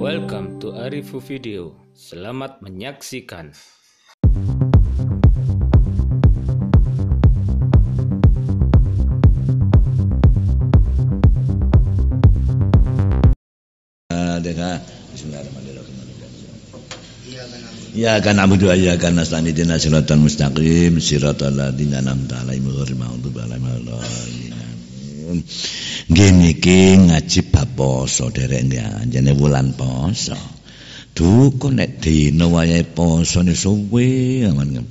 Welcome to Arifu Video. Selamat menyaksikan. Ya kan dua ya kan nasta'in ihdinash shiratal mustaqim siratul ladzina an'amta 'alaihim ghairil maghdubi 'alaihim Gini ki ngaji bab poso derek njenengan wulan poso. Duku nek dina wayahe posone suwe aman.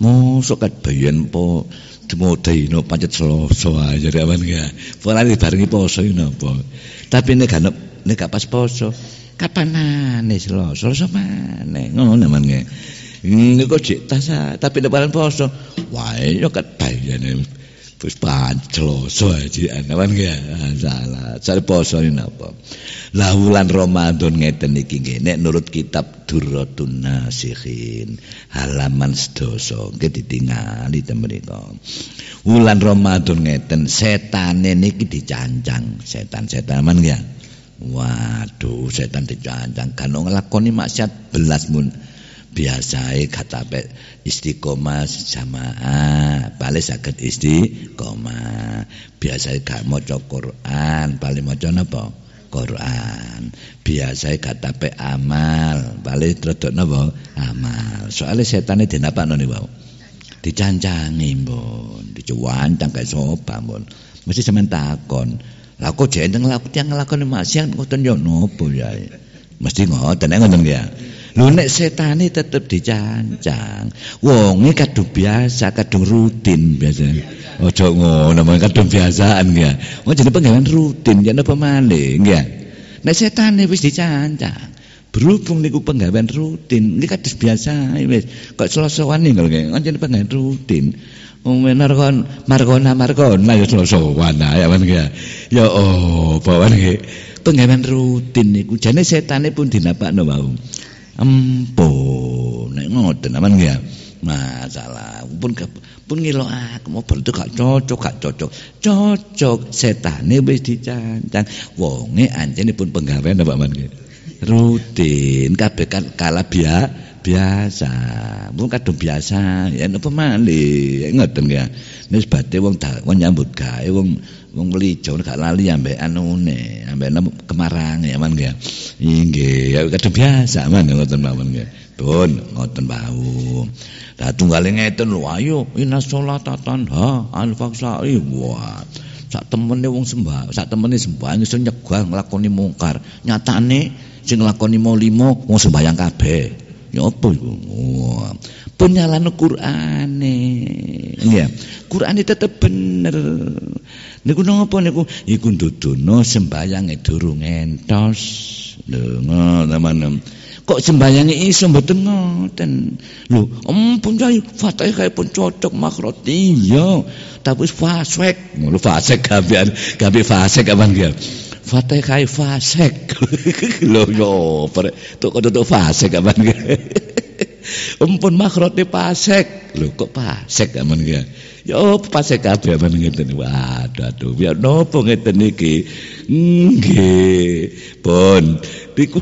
Mosok bayen po demo pancet Selasa aja aman ya. Polane barengi poso yen apa. Tapi nek gak nek pas poso, kapanane Selasa? Selasa mana? Ngono aman ya. kok cek tas, tapi depan poso, wah, yo kat bayen. E. Wis pancloso jian kan nggih. Salah. Sare posone napa? Lah wulan Ramadan ngeten iki nggih nek nurut kitab Durratun Nasihin halaman sedasa nggih ditingali ten mriku. Wulan Ramadan ngeten setane niki dicancang, setan-setan man nggih. Waduh, setan dicancang kan ngelakoni maksiat belas mun biasae katape istiqomah jamaah paling sakit istiqomah biasae gak maca Quran paling maca apa Quran biasae katape amal paling tredok napa amal soalnya setan setane dinapakno niku wau dicancangi bon dicuan kae sopan bon mesti semen takon laku jadi jenteng laku tiang nglakoni maksiat ngoten yo nopo ya mesti ngoten eh, ngoten ya Lho nek setane tetep dicancang. Wonge kadung biasa, kadung rutin biasa. Aja ngono, kadung biasaan ya. Wong oh, jenenge penggawean rutin, yen apa maling ya. Nek setane wis dicancang. berhubung niku penggawean rutin ini kan biasa wis kok selosowan ninggal nggih pancen oh, penggawean rutin oh, Menar kon margona margona ya selosowan ah, ya kan ya. Ya oh, bawan nggih. Penggawean rutin niku jane setane pun dinapakno wau empuk nek ngoten apa nggih ya? masalah pun pun ngelokake mobil tuh gak cocok gak cocok cocok setan, setane wis dicancang wonge anjene pun penggawean apa man rutin kabeh kan kala bia, biasa pun kadung biasa ya napa malih ngoten ya wis bate wong wong nyambut gawe wong wong melijo gak lali ambe anune ambe kemarang ya man ya nggih ya kada biasa man ngoten mawon nggih pun ngoten bau lah tunggale ngeten lho ayo inna sholatatan ha al faksai wah sak temene wong sembah sak temene sembah iso nyegah nglakoni mungkar nyatane sing nglakoni mau limo wong sembahyang kabeh ya apa iku wah penyalane Qur'ane ya Qur'ane tetep bener niku napa niku iku ndudono sembayange durung entos lho ngono kok sembayange iso mboten ngoten lho ampun cai fatihah pun cocok makhrot iya tapi fasek lho fasek gabean, gawe fasek apa enggak fatihah fasek lho yo per tok kok tok fasek apa enggak empun makhrote pasek. Lho kok pasek amen ya. Ya opo pasek kabeh amen ngeten. Waduh aduh biar nopo ngeten iki. Nggih. Pun iku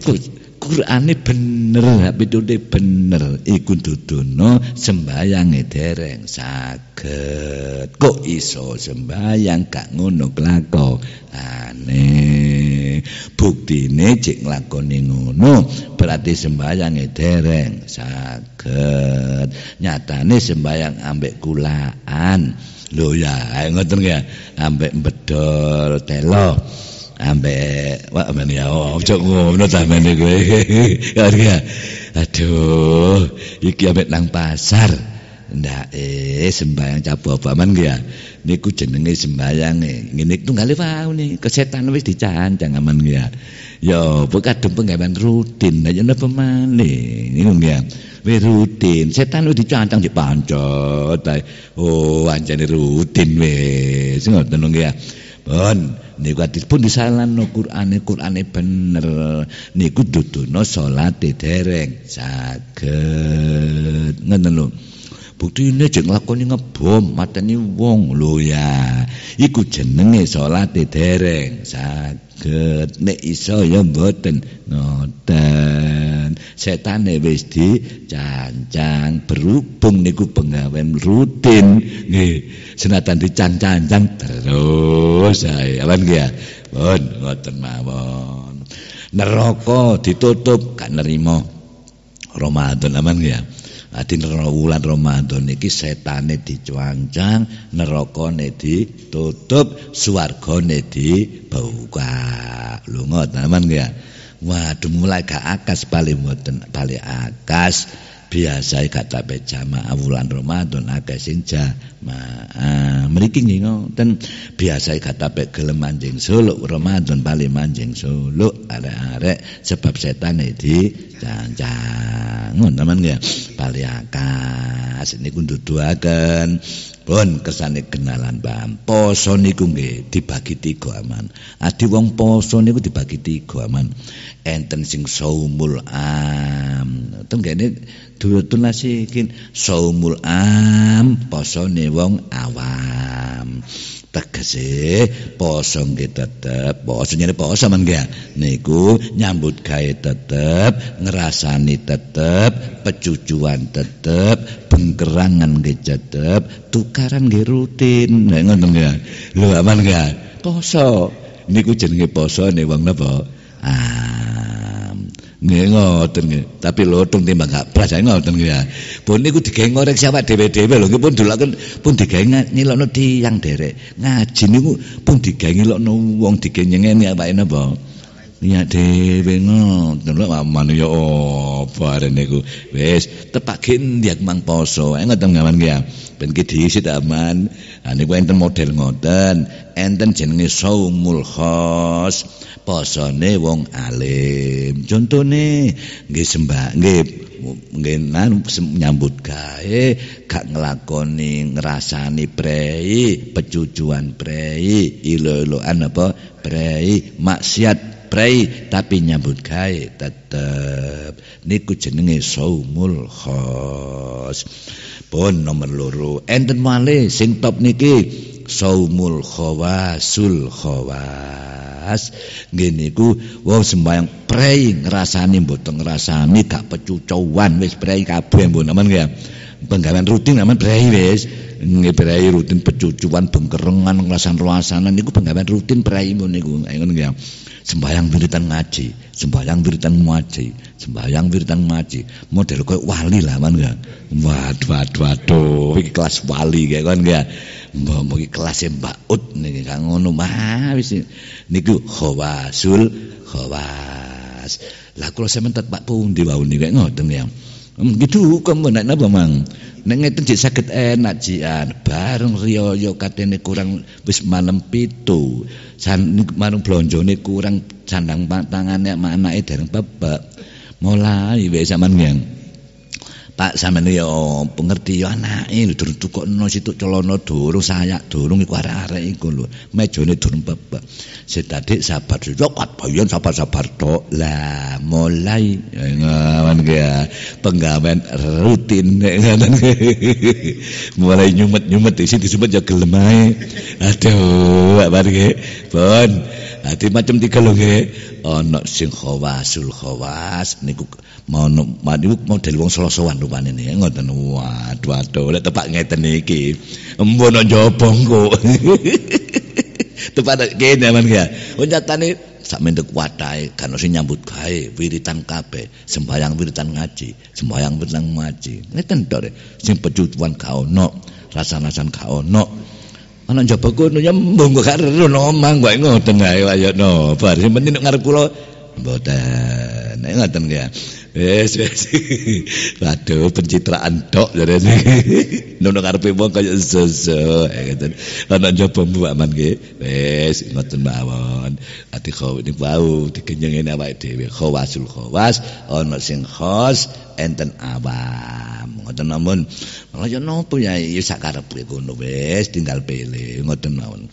Qur'ane bener, pitutune bener. Iku duduna sembayange dereng saged. Kok iso sembayang gak ngono kelakone? Buktine jek nglakoni ngono, berarti sembayange dereng saged. Nyatane sembayang ambek kulaan. Lho ya, ngoten ya, ambek bedol telo. ambek wah amen ya ojo ngono sampean kowe ya, ya. aduh iki ambek nang pasar ndak eh sembayang cabu aman ya niku jenenge sembayang ngene tunggale wae kesetan wis dicancang aman ya Yo, ya, apa kadung penggawean rutin aja napa maneh niku ya we rutin setan wis dicancang dipancut oh anjane rutin wis ngoten ya Bon, niku dipun disalano Qur'ane, Qur'ane bener. Niku duduna salate dereng saged. Ngene lho. bukti ini jeng lakoni ngebom mateni wong lo ya iku jenenge salat dereng saged nek iso ya mboten ngoten setan wis di cancang berhubung niku pengawen rutin nggih senatan di cancang terus ae apa nggih ya mohon ngoten mawon neraka ditutup gak nerima Ramadhan aman nggih ya Dadi nah, wulan Ramadan iki setane dicuancang, nerakane ditutup, swargane dibuka. Lho ngoten aman nggih. Waduh mulai gak akas paling mboten paling akas. biasa gak tapi jamaah bulan Ramadan agak sinja ma mriki nggih dan biasa gak tapi gelem manjing suluk Ramadan paling manjing suluk arek-arek sebab setan di jangan jangan teman ya paling akas niku nduduaken bon kesane kenalan paham poso niku nggih dibagi tiga aman adi wong poso niku dibagi tiga aman enten sing saumul am to ngene duwetun nasikin saumul am posone wong awam tegese poso nggih tetep poso nyene poso mengge niku nyambut gawe tetep ngrasani tetep pecucuan tetep bengkerangan nggih tetep tukaran nggih rutin nek ngoten nggih lho aman nggih poso niku jenenge poso ne wong napa ah Nggih ngoten nggih. Tapi lotung timbang gak pras ae ngoten nggih. Pun niku digawe ngorek siapa dhewe-dhewe lho nggih pun dulaken pun digawe nyilokno tiyang derek. Ngaji niku pun digawe ngilokno wong digawe nyengeni apa napa. Iya dhewe ngono lho aman ya apa arene ku Wis tepak gendiak mang poso. Ngoten ngawan ki ya. Ben ki diisit aman. Ha niku enten model ngoten. Enten jenenge saumul khos. Posone wong alim. Contone nggih sembah nggih ngenan nyambut gawe gak nglakoni ngrasani prei pecucuan prei ilo-iloan apa prei maksiat prei tapi nyambut gawe tetep niku jenenge saumul khos pun nomor loro enten malih sing top niki saumul khawasul khawas ngene iku wong sembayang prei ngrasani mboten ngrasani gak pecucuan wis prei kabeh mbon aman ya penggawean rutin aman prei wis ngeberai rutin pecucuan bengkerengan ngelasan ruasanan niku penggawean rutin prei mbon niku ngono ya sembahyang wiritan ngaji, sembahyang wiritan ngaji, sembahyang wiritan ngaji. Model koyo wali lah kan enggak? Waduh waduh waduh, iki kelas wali kayak kan enggak? Mbok mbok iki kelas e Mbak Ut niki kan ngono mah wis niku khawasul khawas. Lah kula sementet Pak Pundi wau niki ngoten ya. Mengki dihukum nek napa mang? Neng itu sakit enak jian ah, Bareng riyoyo katene kurang bis malam pitu San, Marung blonjone kurang Sandang tangannya itu yang bebek Mulai wek zaman yang Pak sampeyan ya pengerti ya anake durung tukokno situk celana durung sayak durung iku arek-arek iku lho mejane durung bebek sedadi sabar yo kat bayan sabar-sabar tok lah mulai ngawan ge penggawean rutin ngaten mulai nyumet-nyumet isi disebut ya aduh bar ge pun macam tiga lho ana sing khawasul khawas niku mau niku model wong selosowan rupane niki ngoten waduh waduh lek tepak ngeten iki embun njopo engko tepak kene aman ya wonjatane oh, sak mendek wadahe kan sing nyambut gawe wiritan kabeh sembayang wiritan ngaji sembayang wiritan ngaji ngeten to sing pecutuan gak ono rasa-rasan gak ono ana njaba kono nyembung gak ero nomang ngoten ae wayahe no bar sing ngarep kula mboten ngoten ya Wes wes. Waduh pencitraan tok jare iki. Nono karepe wong kaya zozo ngoten. Ana njaba mbuh aman ge. Wes ngoten mawon. Ati khaw ini wau dikenyenge awake dhewe. Khawasul khawas ana sing khos enten awam. Ngoten namun malah yo nopo ya sak karepe kono wes tinggal pilih ngoten mawon.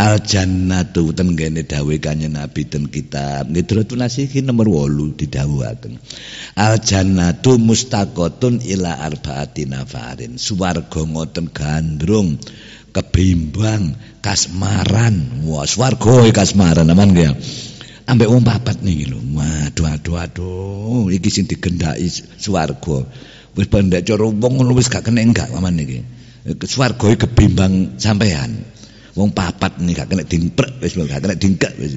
al jannatu ten gene dawuh kanjeng nabi ten kitab ngidratu nasihi nomor 8 didhawuhaken al jannatu mustaqotun ila arbaati nafarin swarga ngoten gandrung kebimbang kasmaran wah swarga e kasmaran aman ya ambek wong papat niki lho waduh aduh aduh iki sing digendaki swarga wis pendek cara wong ngono wis gak kene enggak aman niki swarga e kebimbang sampean wong papat nih gak kena dingprek wis gak kena dingkek wis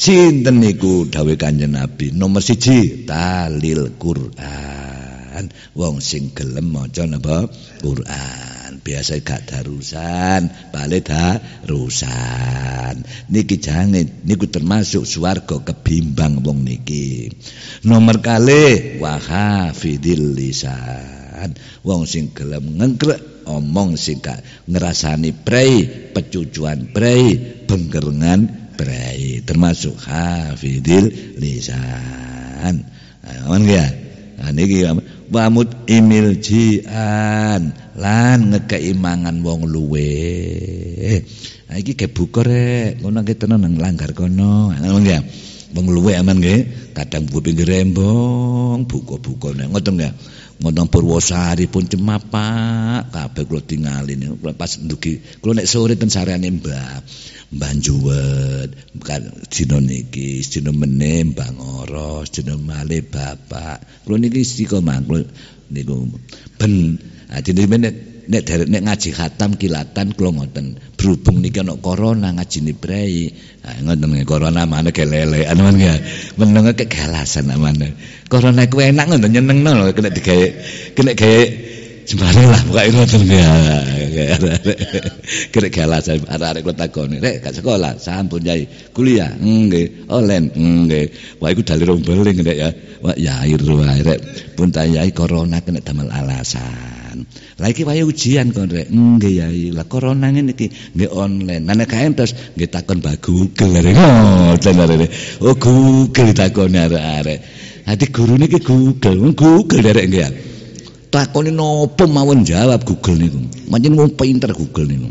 sinten niku dawuh kanjeng nabi nomor siji talil Quran wong sing gelem maca napa Quran biasa gak darusan bali darusan niki jange niku termasuk swarga kebimbang wong niki nomor kali wa hafidil lisan wong sing gelem ngengkrek omong sing gak ngrasani prei, pecucuan prei, bengkerengan prei, termasuk hafidil lisan. Aman ya? Nah niki ya, wamut imil jian lan ngekeimangan mangan wong luwe. Nah iki kebuka rek, ngono kita nang langgar kono. Aman ya? Wong luwe aman nggih, kadang buku pinggir rembong, buka-buka nek ngoten nggih. Ya? ngonong purwosari pun cemapak kabeh kula tingali pas ndugi kula nek sore ten sareane mbah mbanjuwet bukan dina niki dina meneh bangoro dina male bapak kula niki sikoman kula niku ben ajine menek nek derek nek ngaji khatam kilatan kula ngoten. Berhubung niki ana corona ni brei Ha ngoten corona mana kelele men ya. Menenge kegalasan amane. Corona ku enak ngoten nyenengno lho kena digawe kena gawe jembare lah pokoke ngoten ya. Kena galasan arek-arek kula takoni, "Rek, gak sekolah, sampun Yai. Kuliah." Nggih. online Nggih. Wah iku dalil rombeling nek ya. Wah ya air wae rek. Pun Yai corona kena damel alasan ujian. Lah iki wae ujian kon rek. Nggih ya, lah corona ngene niki nggih online. nana nek terus nggih takon ba Google rek. Ngoten Oh Google takon arek-arek. Hati guru niki Google, Google rek nggih ya. Takoni nopo mawon jawab Google niku. Mancen wong pinter Google niku.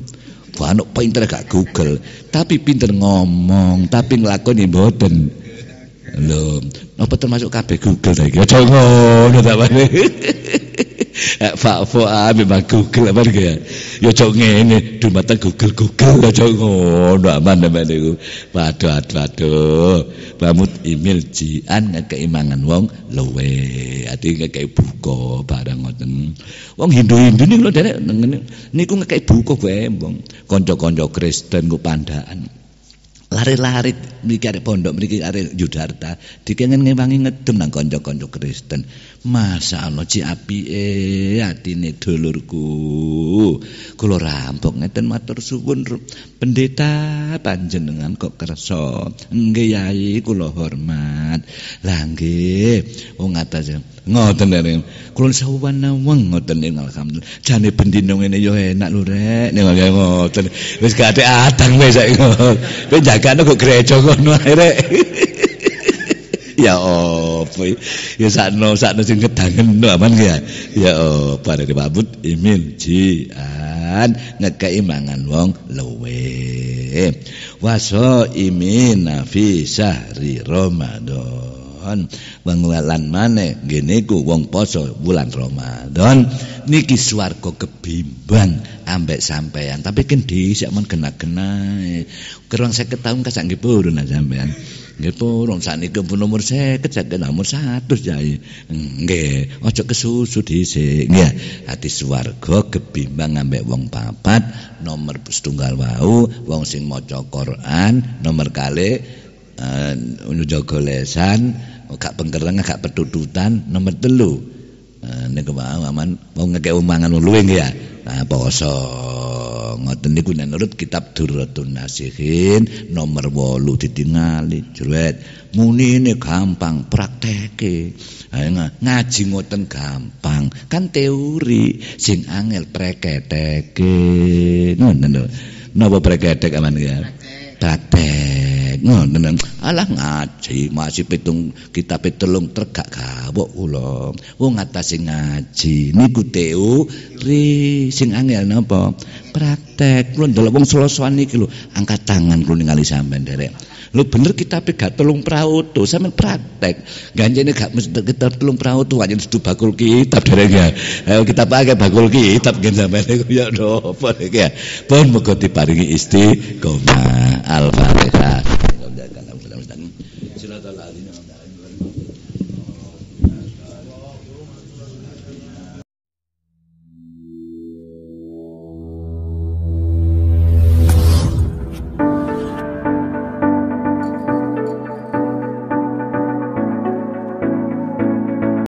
fano pinter gak Google, tapi pinter ngomong, tapi nglakoni mboten. Lho, apa termasuk kabeh Google ta iki? Aja ngono Eh, Fa'fu memang Google apa gitu ya. Yo cok ngene, mata Google Google aja ya, ngono aman sampean niku. Waduh aduh aduh. Bamut imil jian keimangan wong luwe. Ati ngekei buka barang ngoten. Wong Hindu-Hindu niku lho derek niku kayak buka gue, wong kanca-kanca Kristen ku pandaan. lari-lari mikir pondok mikir arek Yudharta dikengen ngewangi ngedem nang kanca-kanca Kristen Masya Allah, cik api e, atine dulurku. Kulo rampok ngeten matur suwun pendeta panjenengan kok kerso. Nge yai kulo hormat. Langge, oh ngata Ngoten dari, kulo sawan naweng ngoten alhamdulillah. Jani pendinung ini yo enak lho rek. Nih ngoten, Wis gak ada atang besa ingo. Penjagaan kok gerejo kono rek. ya opo ya sakno sakno sing gedangen aman ya ya opo arek pabut imin ji an wong luwe waso imin nafi sahri ramadan wong lan maneh ku wong poso wulan ramadan niki swarga kebimbang ambek sampeyan. tapi kendi sik men genah-genah kerang 50 tahun kasak nggih purun Nggih purun sakniki pun nomor 50, saking nomor 100 Kyai. Nggih, aja kesusu dhisik. Nggih, ati swarga gebimbang ambek wong papat, nomor setunggal wau wong sing maca Quran, nomor kali eh, uh, njaga lesan, gak pengkereng, gak petututan, nomor telu. Uh, niku wae aman wong ngekek omongan luwing ya. Nah, poso ngoten niku nek nurut kitab Durratun Nasihin nomor 8 ditingali jruwet. Muni ini gampang prakteke. Ayo ngaji ngoten gampang, kan teori sing angel preketeke. Ngono lho. Napa preketek aman ya? Praktek. ngono alah ngaji masih pitung kita pitulung tergak gawok kula wong ngatasi ngaji niku ri sing angel napa praktek kula ndelok wong selosoan iki lho angkat tangan kula ningali sampean derek lho bener kita gak telung prauto sampean praktek ganjene gak mesti kita telung prauto hanya sedu bakul kitab derek ya ayo eh, kita pakai bakul kitab gen sampean niku ya napa iki ya pun mugo diparingi istiqomah al-fatihah